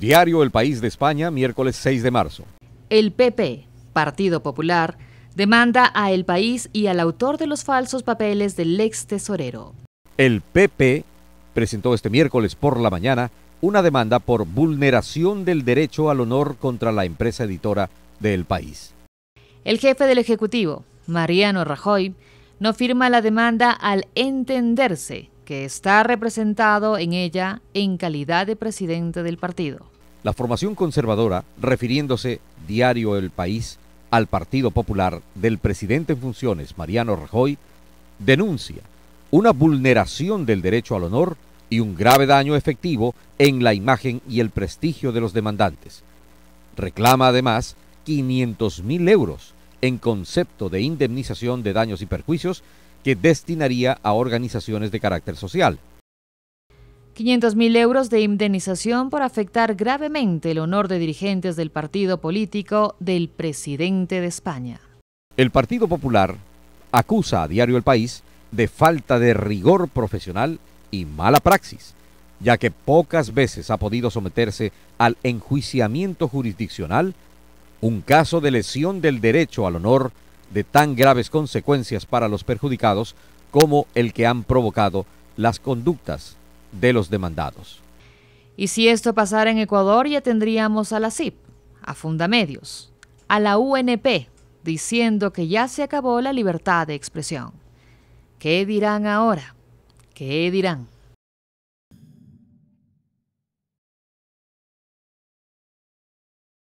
Diario El País de España, miércoles 6 de marzo. El PP, Partido Popular, demanda a El País y al autor de los falsos papeles del ex tesorero. El PP presentó este miércoles por la mañana una demanda por vulneración del derecho al honor contra la empresa editora de El País. El jefe del Ejecutivo, Mariano Rajoy, no firma la demanda al entenderse que está representado en ella en calidad de presidente del partido. La formación conservadora, refiriéndose diario El País al Partido Popular del presidente en funciones, Mariano Rajoy, denuncia una vulneración del derecho al honor y un grave daño efectivo en la imagen y el prestigio de los demandantes. Reclama además 500.000 euros en concepto de indemnización de daños y perjuicios que destinaría a organizaciones de carácter social. 500.000 euros de indemnización por afectar gravemente el honor de dirigentes del partido político del presidente de España. El Partido Popular acusa a Diario El País de falta de rigor profesional y mala praxis, ya que pocas veces ha podido someterse al enjuiciamiento jurisdiccional un caso de lesión del derecho al honor de tan graves consecuencias para los perjudicados como el que han provocado las conductas de los demandados. Y si esto pasara en Ecuador, ya tendríamos a la CIP, a Fundamedios, a la UNP, diciendo que ya se acabó la libertad de expresión. ¿Qué dirán ahora? ¿Qué dirán?